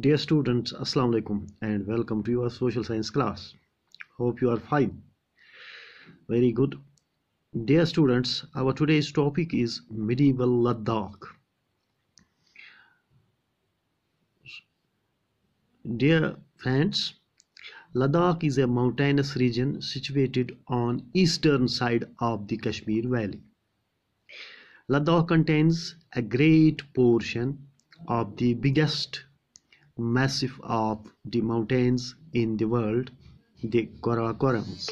Dear students, Assalamu alaikum and welcome to your social science class. Hope you are fine. Very good. Dear students, our today's topic is medieval Ladakh. Dear friends, Ladakh is a mountainous region situated on eastern side of the Kashmir Valley. Ladakh contains a great portion of the biggest massif of the mountains in the world the Karakorams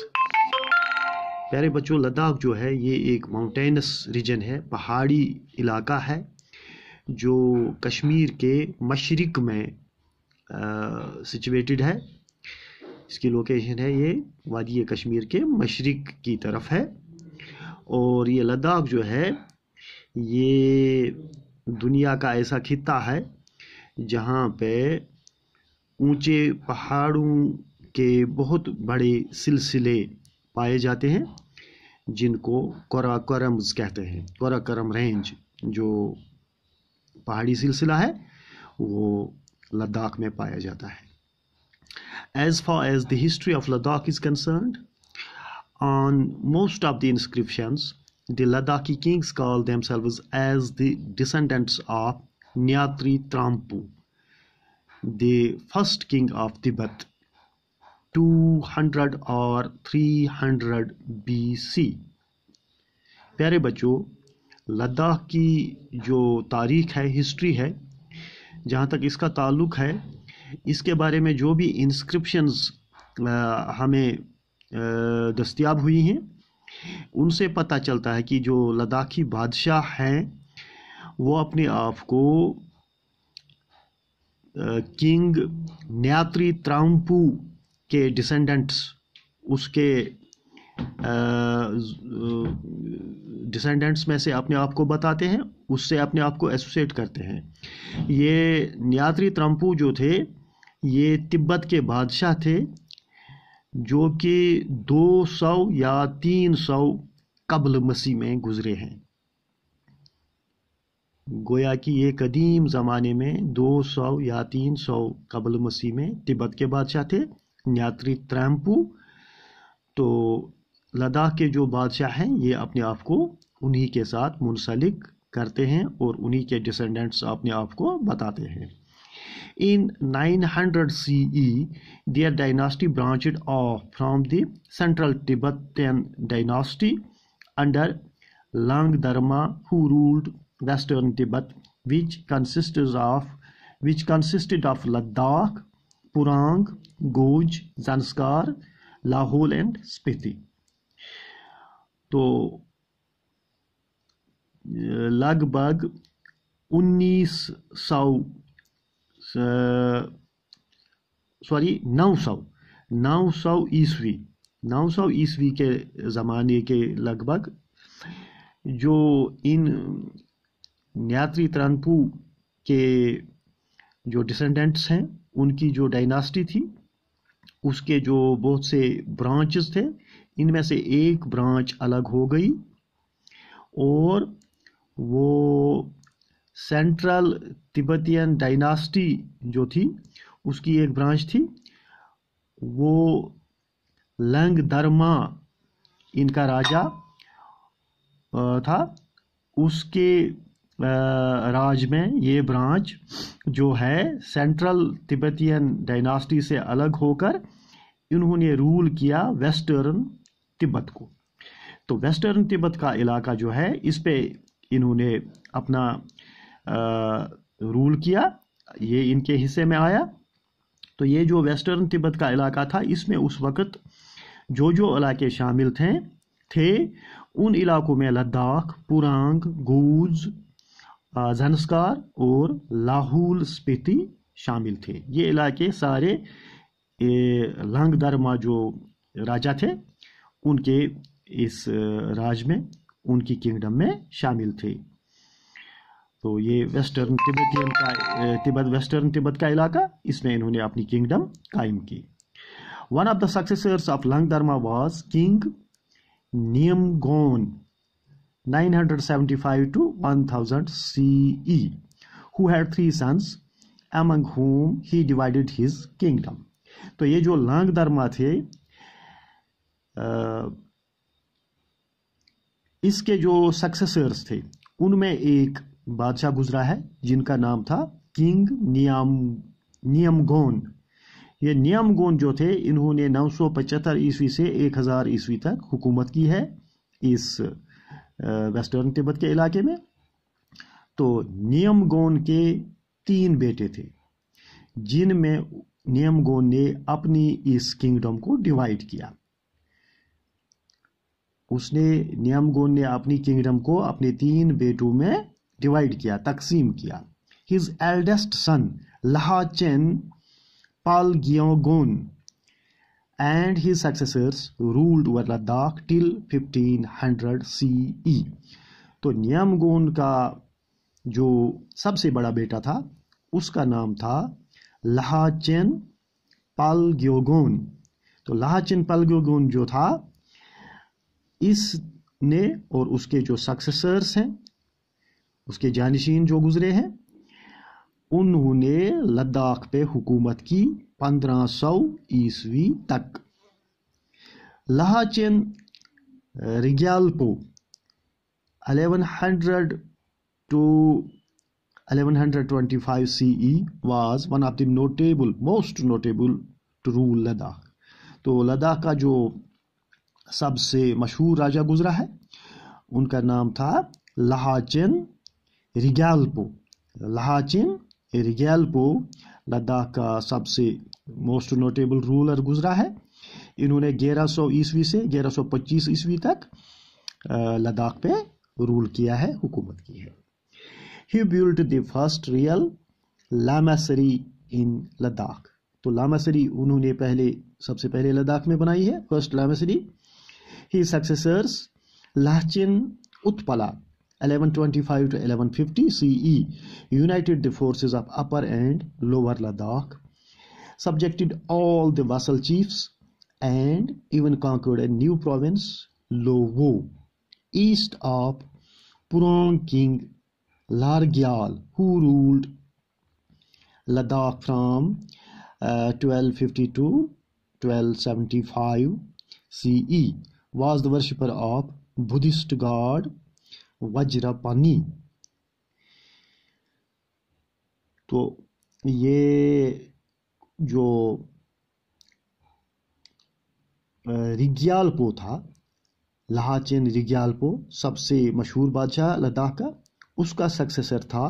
प्यारे बच्चों लद्दाख जो है ये एक mountainous reason है पहाड़ी इलाका है जो कश्मीर के मशरक में सिचुएटेड है इसकी लोकेशन है ये वादी कश्मीर के मशरक की तरफ है और ये लद्दाख जो है ये दुनिया का ऐसा खिता है जहाँ पे ऊंचे पहाड़ों के बहुत बड़े सिलसिले पाए जाते हैं जिनको कोराकोरम्स कहते हैं कोराकोरम रेंज जो पहाड़ी सिलसिला है वो लद्दाख में पाया जाता है as far as the history of Ladakh is concern most of the the the the ladakhi kings call themselves as the descendants of Nyatri Trampu, the first king of Tibet, 200 और 300 BC. प्यारे बच्चों लद्दाख की जो तारीख है हिस्ट्री है जहाँ तक इसका ताल्लुक है इसके बारे में जो भी इंस्क्रिप्शंस हमें दस्तियाब हुई हैं उनसे पता चलता है कि जो लद्दाखी बादशाह हैं वो अपने आप को किंग न्यात्री त्राम्पू के डिसेंडेंट्स उसके डिसेंडेंट्स में से अपने आप को बताते हैं उससे अपने आप को एसोसिएट करते हैं ये न्यात्री त्राम्पू जो थे ये तिब्बत के बादशाह थे जो कि 200 या 300 कबल मसीह में गुजरे हैं गोया कि ये कदीम ज़माने में दो सौ या तीन सौ कबल मसीह में तिब्बत के बादशाह थे न्यात्री त्रैम्पू तो लद्दाख के जो बादशाह हैं ये अपने आप को उन्हीं के साथ मुनसलिक करते हैं और उन्हीं के डिसेंडेंट्स अपने आप को बताते हैं In 900 CE, their dynasty branched off from the central Tibetan under Lang Langdharma, who ruled Western Tibet, which consists of which consisted of Ladakh, Purang, Guj, Zanskar, Lahul, and Spiti. तो लगभग 1900 sorry नौ सौ नौ सौ ईस्वी नौ सौ ईस्वी के ज़माने के लगभग जो इन न्यात्री त्रानपू के जो डिसेंडेंट्स हैं उनकी जो डायनास्टी थी उसके जो बहुत से ब्रांचेस थे इनमें से एक ब्रांच अलग हो गई और वो सेंट्रल तिब्बतियन डायनास्टी जो थी उसकी एक ब्रांच थी वो लंग धर्मा इनका राजा था उसके राज में ये ब्रांच जो है सेंट्रल तिब्बतियन डायनास्टी से अलग होकर इन्होंने रूल किया वेस्टर्न तिब्बत को तो वेस्टर्न तिब्बत का इलाका जो है इस पे इन्होंने अपना आ, रूल किया ये इनके हिस्से में आया तो ये जो वेस्टर्न तिब्बत का इलाका था इसमें उस वक़्त जो जो इलाके शामिल थे थे उन इलाकों में लद्दाख पुरांग गूज झंस्कार और लाहौल स्पीति शामिल थे ये इलाके सारे लंग दरमा जो राजा थे उनके इस राज में उनकी किंगडम में शामिल थे तो ये वेस्टर्न तिब्बतियन का तिब्बत वेस्टर्न तिब्बत का इलाका इसमें इन्होंने अपनी किंगडम कायम की one of the successors of Langdarma was king Nyimagon 975 to 1000 CE, who had three sons, among whom he divided his kingdom. तो ये जो लांग दरमा थे इसके जो सक्सेसर्स थे उनमें एक बादशाह गुजरा है जिनका नाम था किंग नियम नियमगोन ये नियमगोन जो थे इन्होंने 975 ईस्वी से 1000 ईस्वी तक हुकूमत की है इस वेस्टर्न तिब्बत के इलाके में तो नियम गोन के तीन बेटे थे जिनमें नियम गोन ने अपनी इस किंगडम को डिवाइड किया उसने नियम गोन ने अपनी किंगडम को अपने तीन बेटों में डिवाइड किया तकसीम किया his eldest son Lhachen Palgyigon and his successors ruled over Ladakh till 1500 CE तो नियमगोन का जो सबसे बड़ा बेटा था उसका नाम था लहाचेन पालग्योगोन तो लहाचेन पालग्योगोन जो था इसने और उसके जो सक्सेसर्स हैं उसके जानशीन जो गुजरे हैं उन्होंने लद्दाख पे हुकूमत की पंद्रह सौ ईस्वी तक eleven hundred 1100 to 1125 CE was one of the notable most notable to rule Ladakh. तो लद्दाख का जो सबसे मशहूर राजा गुजरा है उनका नाम था लहाचिन रिग्यालपो लहाचिन रिग्यालपो लद्दाख का सबसे मोस्ट नोटेबल रूलर गुजरा है इन्होंने 1100 ईस्वी से 1125 ईस्वी तक लद्दाख पे रूल किया है हुकूमत की है he built the first real lamasery in Ladakh तो लामासरी उन्होंने पहले सबसे पहले लद्दाख में बनाई है first lamasery he successors Lachen Utpala 1125 to 1150 CE united the forces of upper and lower Ladakh subjected all the vassal chiefs, and even conquered a new province, Lowo, east of Purong king Largyal, who ruled Ladakh from uh, 1252 1275 CE, was the worshipper of Buddhist god Vajrapani. So, जो रिग्यालपो था लहाचेन रिग्यालपो सबसे मशहूर बादशाह लद्दाख का उसका successor था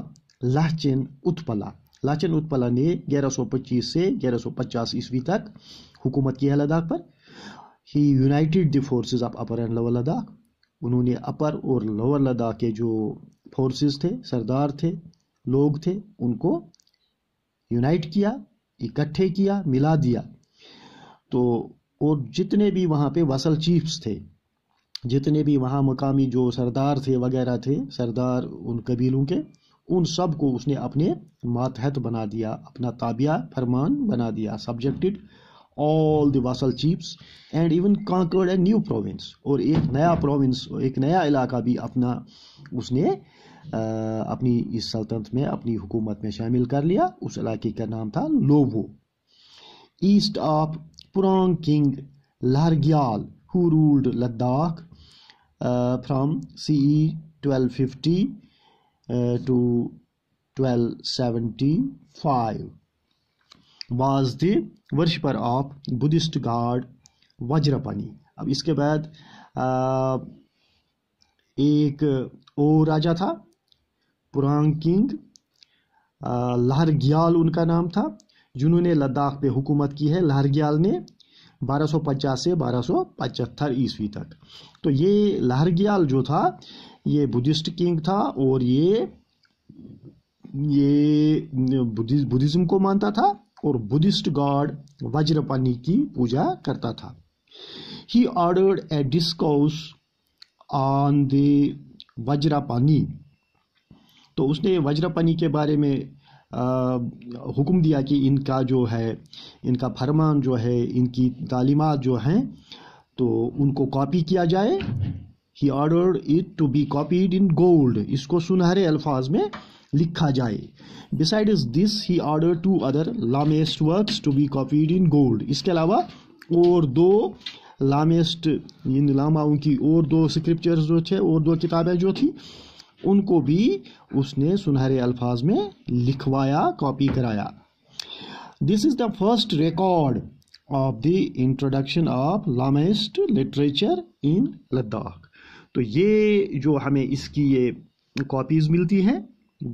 लहचेन उत्पला लाचन उत्पला ने 1125 से 1150 ईस्वी तक हुकूमत की है लद्दाख पर he united the forces of upper and lower Ladakh उन्होंने अपर और लोअर लद्दाख के जो फोर्सेस थे सरदार थे लोग थे उनको यूनाइट किया इकट्ठे किया मिला दिया तो और जितने भी वहाँ पे वसल चीफ्स थे जितने भी वहाँ मकामी जो सरदार थे वगैरह थे सरदार उन कबीलों के उन सब को उसने अपने मातहत बना दिया अपना ताबिया फरमान बना दिया subjected all the vassal chiefs and even conquered and new province और एक नया प्रोविंस एक नया इलाका भी अपना उसने अपनी इस सल्तनत में अपनी हुकूमत में शामिल कर लिया उस इलाके का नाम था Lowo east of Purang king Lhagyal who ruled Ladakh from C E twelve fifty two twelve seventy five was the worshipper of Buddhist god Vajrapani अब इसके बाद आ, एक और राजा था पुरांग किंग लहरग्याल उनका नाम था जिन्होंने लद्दाख पे हुकूमत की है लहरग्याल ने 1250 से 1275 ईस्वी तक तो ये लहरग्याल जो था ये बुद्धिस्ट किंग था और ये ये बुद्धिज, बुद्धिज्म को मानता था और बुद्धिस्ट गॉड वज्रपानी की पूजा करता था he ordered a discourse on the तो उसने वज्रपनी के बारे में हुक्म दिया कि इनका जो है इनका फरमान जो है इनकी तालीमत जो हैं तो उनको कॉपी किया जाए he order it to be copied in gold इसको सुनहरे अल्फाज में लिखा जाए beside is this he order to other lamaist works to be copied in gold इसके अलावा और दो लामेस्ट इन लामाओं की और दो स्क्रिप्चर्स जो थे और दो किताबें जो थी उनको भी उसने सुनहरे अल्फाज में लिखवाया कॉपी कराया this is the first record of the introduction of lamaist literature in Ladakh तो ये जो हमें इसकी ये कॉपीज़ मिलती हैं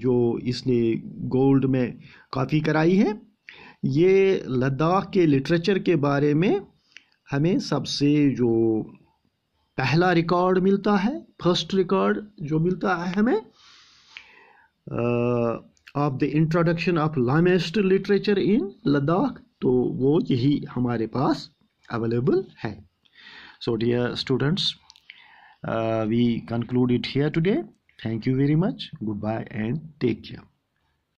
जो इसने गोल्ड में कॉपी कराई है ये लद्दाख के लिटरेचर के बारे में हमें सबसे जो पहला रिकॉर्ड मिलता है फर्स्ट रिकॉर्ड जो मिलता है हमें of the introduction of lamaist literature in Ladakh तो वो यही हमारे पास अवेलेबल है so dear students we conclude it here today thank you very much goodbye and take care